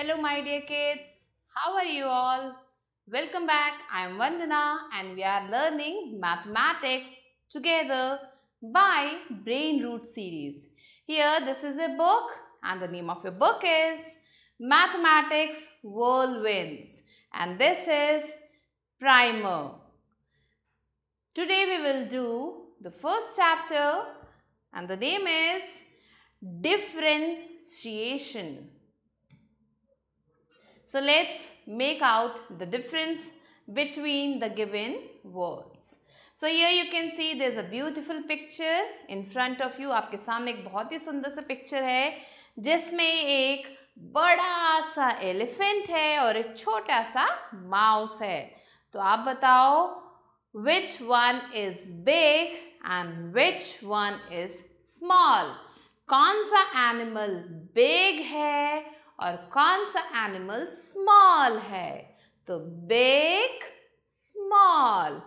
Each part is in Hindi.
Hello my dear kids, how are you all? Welcome back, I am Vandana and we are learning mathematics together by Brain Root series. Here this is a book and the name of your book is Mathematics Whirlwinds and this is Primer. Today we will do the first chapter and the name is Differentiation. So let's make out the difference between the given words. So here you can see there's a beautiful picture in front of you. aapke samne ek bahut hi sundar sa picture hai jisme ek bada sa elephant hai aur ek chhota sa mouse hai to aap batao which one is big and which one is small कौन सा एनिमल बिग है और कौन सा एनिमल स्मॉल है तो बिग स्मॉल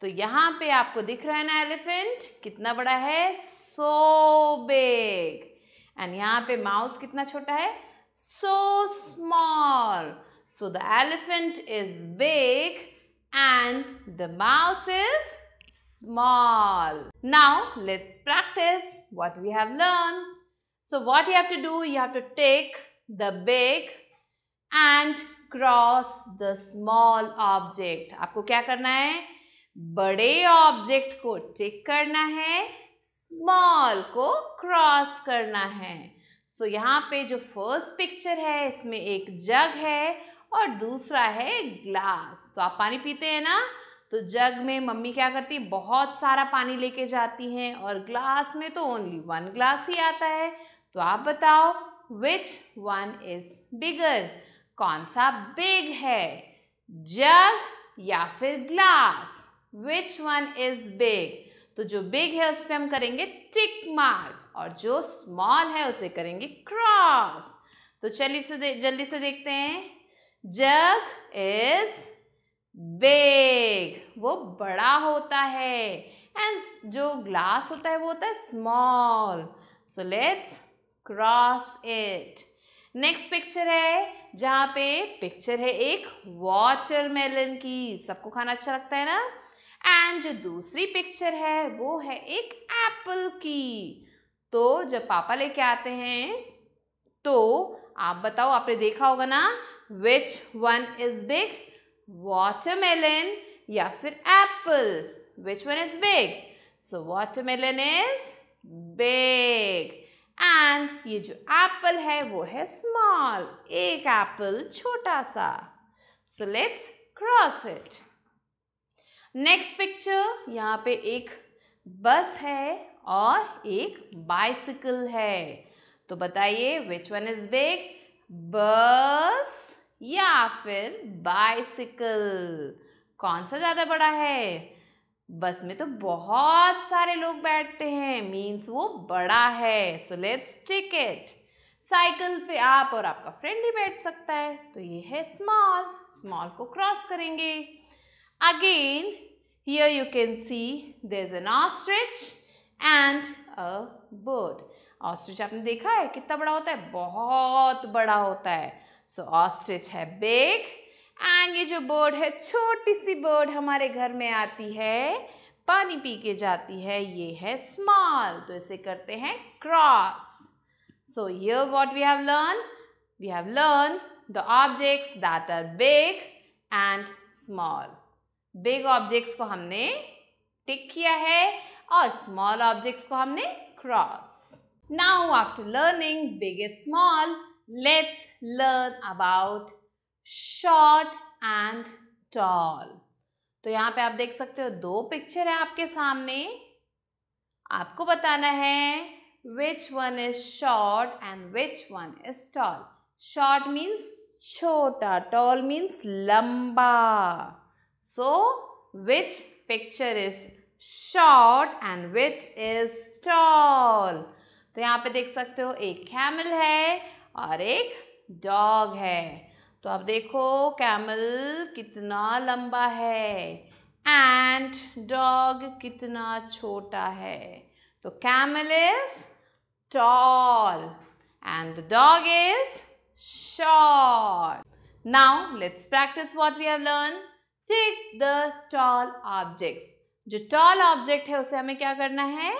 तो यहाँ पे आपको दिख रहा है ना एलिफेंट कितना बड़ा है सो बिग एंड यहाँ पे माउस कितना छोटा है so small so the elephant is big and the mouse is small now let's practice what we have learn so what you have to do you have to take the big and cross the small object आपको क्या करना है बड़े ऑब्जेक्ट को टिक करना है स्मॉल को क्रॉस करना है सो so, यहाँ पे जो फर्स्ट पिक्चर है इसमें एक जग है और दूसरा है ग्लास तो आप पानी पीते हैं ना तो जग में मम्मी क्या करती है बहुत सारा पानी लेके जाती हैं और ग्लास में तो ओनली वन ग्लास ही आता है तो आप बताओ विच वन इज बिगर कौन सा बिग है जग या फिर glass which one is big तो जो बिग है उस पर हम करेंगे टिक मार्क और जो स्मॉल है उसे करेंगे क्रॉस तो चलिए से जल्दी से देखते हैं जग इज बिग वो बड़ा होता है एंड जो ग्लास होता है वो होता है small so let's cross it next picture है जहाँ पे पिक्चर है एक वाटरमेलन की सबको खाना अच्छा लगता है ना एंड जो दूसरी पिक्चर है वो है एक एप्पल की तो जब पापा लेके आते हैं तो आप बताओ आपने देखा होगा ना which one is big watermelon या फिर apple which one is big so watermelon is big and ये जो एप्पल है वो है स्मॉल एक एप्पल छोटा सा so let's cross it next picture यहाँ पे एक बस है और एक बाइसिकल है तो बताइए विच वन इज बिग बस या फिर बाइसिकल कौन सा ज़्यादा बड़ा है बस में तो बहुत सारे लोग बैठते हैं मीन्स वो बड़ा है so let's tick it cycle पे आप और आपका फ्रेंड ही बैठ सकता है तो ये है स्मॉल स्मॉल को क्रॉस करेंगे again here you can see there is an ostrich and a bird ostrich आपने देखा है कितना बड़ा होता है बहुत बड़ा होता है सो ऑस्ट्रिच है बिग एंड ये जो बर्ड है छोटी सी बर्ड हमारे घर में आती है पानी पी के जाती है ये है स्मॉल तो इसे करते हैं cross so here what we have learn we have learn the objects that are big and small big objects को हमने टिक किया है और स्मॉल ऑब्जेक्ट्स को हमने cross now after learning big and small let's learn about short and tall तो यहाँ पे आप देख सकते हो दो पिक्चर है आपके सामने आपको बताना है which one is short and which one is tall short means छोटा टॉल मीन्स लंबा so which picture is short and which is tall तो यहाँ पे देख सकते हो एक कैमल है और एक डॉग है तो आप देखो कैमल कितना लंबा है एंड डॉग कितना छोटा है तो camel is tall and the dog is short now let's practice what we have learn take the tall objects जो टॉल ऑब्जेक्ट है उसे हमें क्या करना है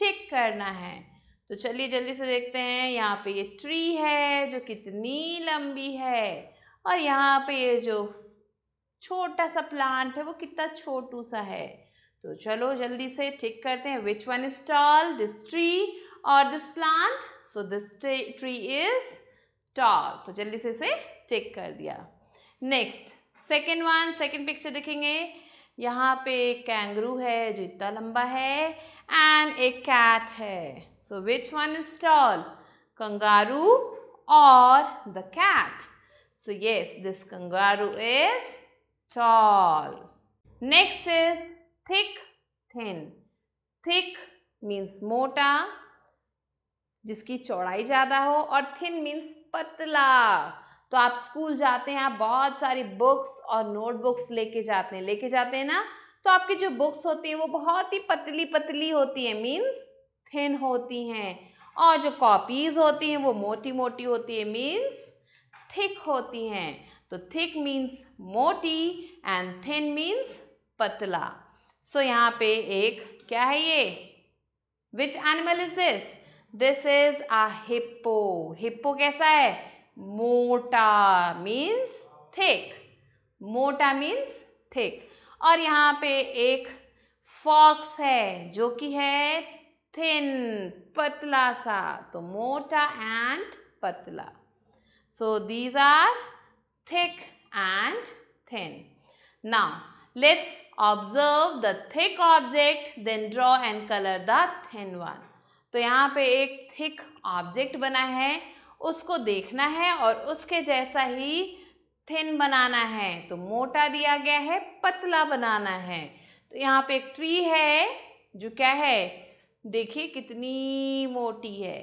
टिक करना है तो चलिए जल्दी से देखते हैं यहाँ पे ये ट्री है जो कितनी लंबी है और यहाँ पे ये जो छोटा सा प्लांट है वो कितना छोटू सा है तो चलो जल्दी से टिक करते हैं which one is tall this tree और this plant so this tree is tall तो जल्दी से इसे टिक कर दिया next second one second picture देखेंगे यहाँ पे एक कैंगरू है जो इतना लंबा है एंड एक कैट है so which one is tall kangaroo और the cat so yes this kangaroo is tall next is thick thin thick means मोटा जिसकी चौड़ाई ज़्यादा हो और थिन मीन्स पतला तो आप स्कूल जाते हैं आप बहुत सारी बुक्स और नोटबुक्स लेके जाते हैं लेके जाते हैं ना तो आपकी जो बुक्स होती हैं वो बहुत ही पतली पतली होती हैं मीन्स थिन होती हैं और जो कॉपीज़ होती हैं वो मोटी मोटी होती है मीन्स थिक होती हैं तो थिक मीन्स मोटी एंड थिन मीन्स पतला सो so, यहाँ पे एक क्या है ये which animal is this this is a hippo hippo कैसा है मोटा मीन्स थिक मोटा मीन्स थिक और यहाँ पे एक फॉक्स है जो कि है थिन पतला सा तो मोटा एंड पतला so these are thick and thin now let's observe the thick object then draw and colour the thin one तो यहाँ पे एक थिक ऑब्जेक्ट बना है उसको देखना है और उसके जैसा ही थिन बनाना है तो मोटा दिया गया है पतला बनाना है तो यहाँ पे एक ट्री है जो क्या है देखिए कितनी मोटी है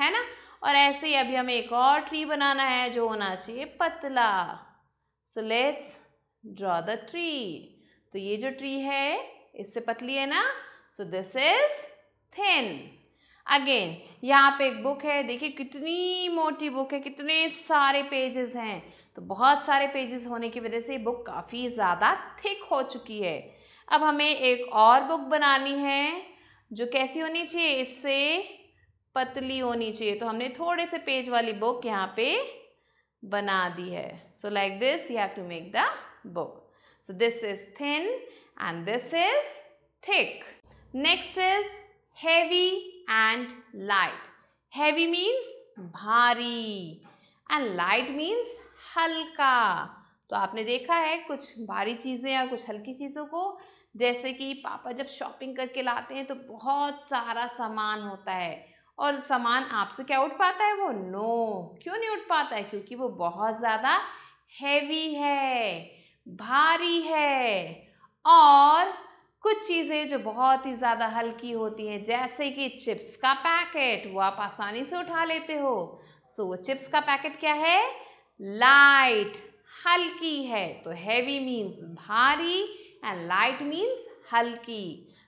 है ना और ऐसे ही अभी हमें एक और ट्री बनाना है जो होना चाहिए पतला so let's draw the tree तो ये जो ट्री है इससे पतली है ना so this is thin again यहाँ पे एक बुक है देखिए कितनी मोटी बुक है कितने सारे पेजेस हैं तो बहुत सारे पेजेस होने की वजह से ये बुक काफ़ी ज़्यादा थिक हो चुकी है अब हमें एक और बुक बनानी है जो कैसी होनी चाहिए इससे पतली होनी चाहिए तो हमने थोड़े से पेज वाली बुक यहाँ पे बना दी है so like this you have to make the book so this is thin and this is thick next is heavy and light. Heavy means भारी and light means हल्का तो आपने देखा है कुछ भारी चीज़ें या कुछ हल्की चीज़ों को जैसे कि पापा जब शॉपिंग करके लाते हैं तो बहुत सारा सामान होता है और सामान आपसे क्या उठ पाता है वो नो no. क्यों नहीं उठ पाता है क्योंकि वो बहुत ज़्यादा हैवी है भारी है और कुछ चीज़ें जो बहुत ही ज़्यादा हल्की होती हैं जैसे कि चिप्स का पैकेट वो आप आसानी से उठा लेते हो सो so, वो चिप्स का पैकेट क्या है लाइट हल्की है तो हैवी मीन्स भारी एंड लाइट मीन्स हल्की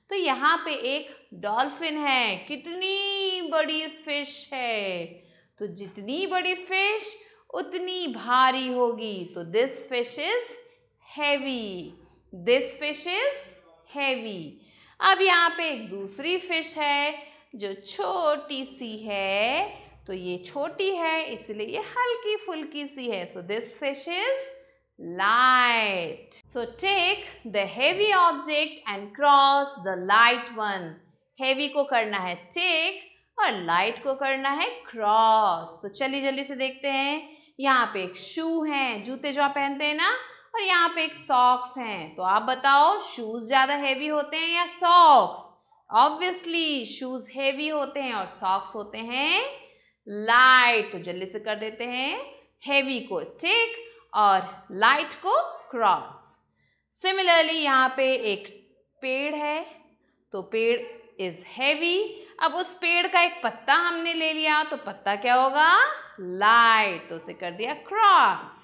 तो यहाँ पे एक डॉल्फिन है कितनी बड़ी फिश है तो जितनी बड़ी फिश उतनी भारी होगी तो this fish is heavy this fish is heavy अब यहाँ पे एक दूसरी फिश है जो छोटी सी है तो ये छोटी है इसलिए ये हल्की फुल्की सी है so this fish is light so take the heavy object and cross the light one heavy को करना है टेक और लाइट को करना है क्रॉस तो चलिए जल्दी से देखते हैं यहाँ पे एक शू है जूते जो आप पहनते हैं ना और यहाँ पे एक सॉक्स हैं तो आप बताओ शूज़ ज़्यादा हैवी होते हैं या सॉक्स ऑब्वियसली शूज़ हैवी होते हैं और सॉक्स होते हैं लाइट तो जल्दी से कर देते हैं हैवी को टिक और लाइट को क्रॉस सिमिलरली यहाँ पे एक पेड़ है तो पेड़ इज हैवी अब उस पेड़ का एक पत्ता हमने ले लिया तो पत्ता क्या होगा लाइट तो उसे कर दिया क्रॉस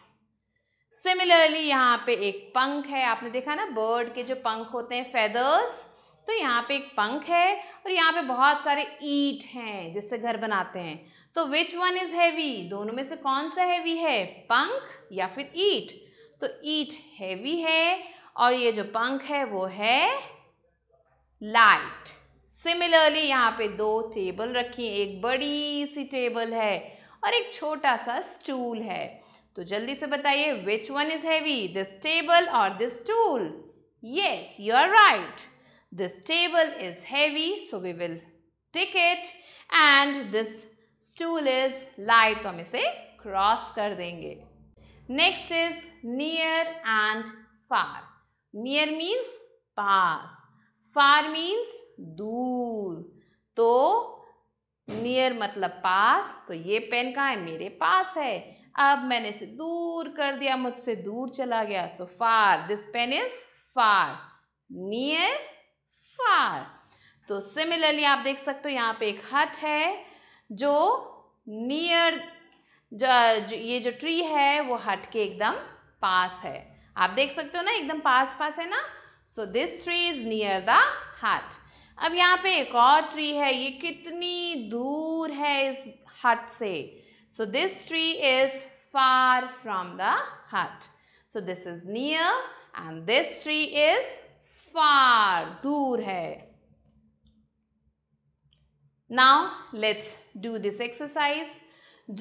सिमिलरली यहाँ पे एक पंख है आपने देखा ना बर्ड के जो पंख होते हैं फेदर्स तो यहाँ पे एक पंख है और यहाँ पे बहुत सारे ईट हैं जिससे घर बनाते हैं तो विच वन इज़ हैवी दोनों में से कौन सा हैवी है पंख या फिर ईट तो ईट हैवी है और ये जो पंख है वो है लाइट सिमिलरली यहाँ पे दो टेबल रखी है एक बड़ी सी टेबल है और एक छोटा सा स्टूल है तो जल्दी से बताइए which one is heavy this table और this tool yes you are right this table is heavy so we will tick it and this stool is light तो हम इसे क्रॉस कर देंगे next is near and far near means पास फार मीन्स दूर तो नियर मतलब पास तो ये पेन कहाँ है मेरे पास है अब मैंने इसे दूर कर दिया मुझसे दूर चला गया so far this pen is far near far तो सिमिलरली आप देख सकते हो यहाँ पे एक हट है जो नियर जो, जो ये जो ट्री है वो हट के एकदम पास है आप देख सकते हो ना एकदम पास पास है ना so this tree is near the hut अब यहाँ पे एक और ट्री है ये कितनी दूर है इस हट से So this tree is far from the hut. So this is near and this tree is far, dur hai Now let's do this exercise.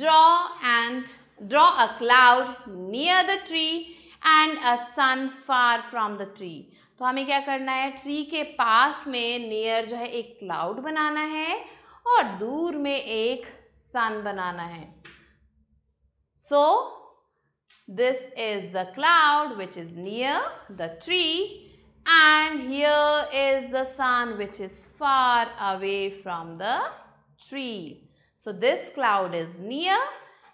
Draw and draw a cloud near the tree and a sun far from the tree. तो हमें क्या करना है ट्री के पास में नियर जो है एक क्लाउड बनाना है और दूर में एक सन बनाना है So, this is the cloud which is near the tree and here is the sun which is far away from the tree. So, this cloud is near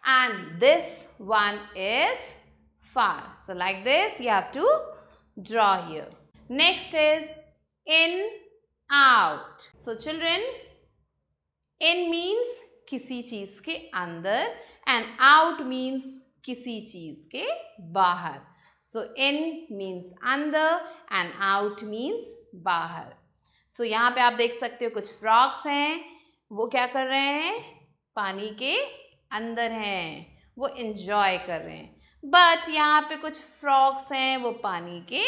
and this one is far. So, like this you have to draw here. Next is in, out. So, children, in means किसी चीज़ के अंदर एंड आउट मीन्स किसी चीज़ के बाहर सो इन मीन्स अंदर एंड आउट मीन्स बाहर सो so, यहाँ पे आप देख सकते हो कुछ फ्रॉक्स हैं वो क्या कर रहे हैं पानी के अंदर हैं वो इन्जॉय कर रहे हैं बट यहाँ पे कुछ फ्रॉक्स हैं वो पानी के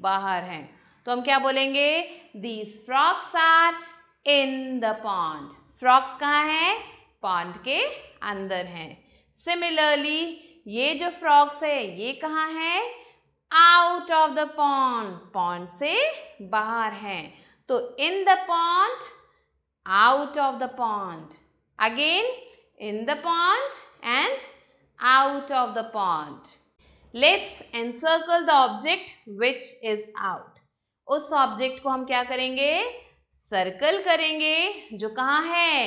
बाहर हैं तो हम क्या बोलेंगे these frogs are in the pond frogs कहाँ हैं पॉन्ड के अंदर हैं सिमिलरली ये जो फ्रॉग्स है ये कहाँ है out of the pond pond से बाहर है तो in the pond out of the pond again in the pond and out of the pond let's encircle the object which is out उस ऑब्जेक्ट को हम क्या करेंगे सर्कल करेंगे जो कहाँ है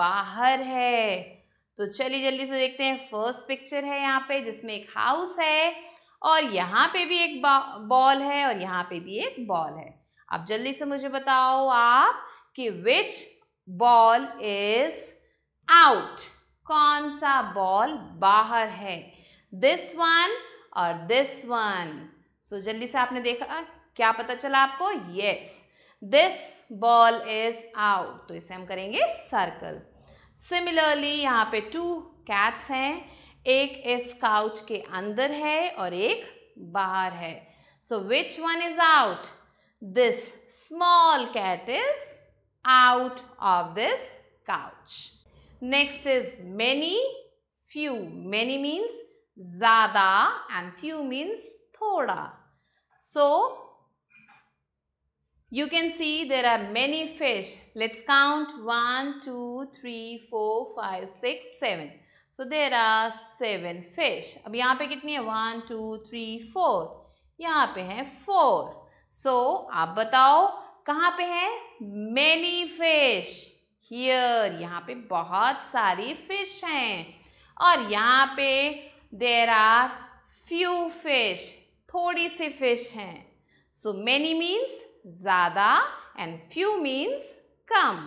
बाहर है तो चलिए जल्दी से देखते हैं फर्स्ट पिक्चर है यहाँ पे जिसमें एक हाउस है और यहाँ पे भी एक बॉल है और यहाँ पे भी एक बॉल है अब जल्दी से मुझे बताओ आप कि विच बॉल इज आउट कौन सा बॉल बाहर है दिस वन और दिस वन सो जल्दी से आपने देखा क्या पता चला आपको yes this ball is out तो इसे हम करेंगे सर्कल सिमिलरली यहाँ पे टू कैट्स हैं एक इस काउच के अंदर है और एक बाहर है so which one is out this small cat is out of this couch next is many few many means ज़्यादा एंड फ्यू मीन्स थोड़ा. So, You can see there are many fish. Let's count 1, 2, 3, 4, 5, 6, 7. So there are seven fish. ab yahan pe kitni hai 1, 2, 3, 4. yahan pe hai four So aap batao kahan pe hai many fish. Here yahan pe bahut sari fish hain aur yahan pe there are few fish. थोड़ी सी fish हैं. So many means ज़्यादा एंड फ्यू मीन्स कम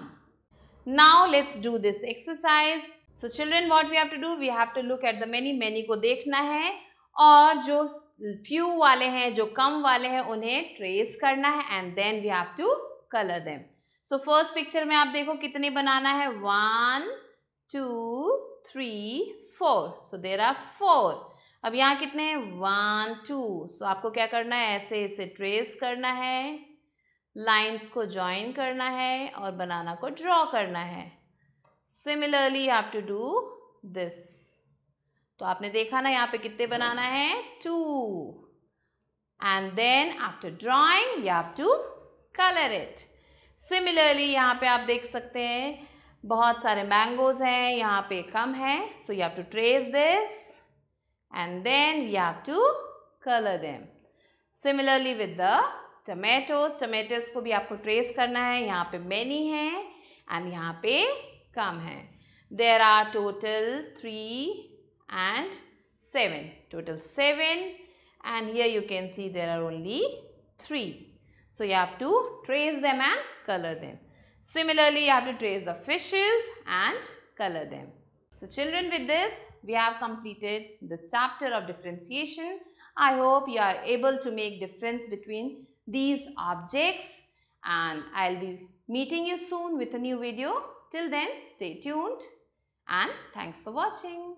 now let's do this exercise so children what we have to do we have to look at the many many को देखना है और जो फ्यू वाले हैं जो कम वाले हैं उन्हें ट्रेस करना है and then we have to colour them so first picture में आप देखो कितने बनाना है one two three four so there are four अब यहाँ कितने हैं वन टू सो आपको क्या करना है ऐसे ऐसे ट्रेस करना है लाइंस को ज्वाइन करना है और बनाना को ड्रॉ करना है similarly have to do this तो आपने देखा ना यहाँ पे कितने बनाना है two and then after drawing you have to colour it similarly यहाँ पे आप देख सकते हैं बहुत सारे मैंगोज हैं यहाँ पे कम है so you have to trace this and then you have to colour them similarly with the tomatoes tomatoes को भी आपको ट्रेस करना है यहाँ पे मैनी है एंड यहाँ पे कम है there are total three and seven total seven and here you can see there are only three so you have to trace them and colour them similarly you have to trace the fishes and colour them so children with this we have completed this chapter of differentiation I hope you are able to make difference between these objects and I'll be meeting you soon with a new video. Till then, stay tuned and thanks for watching.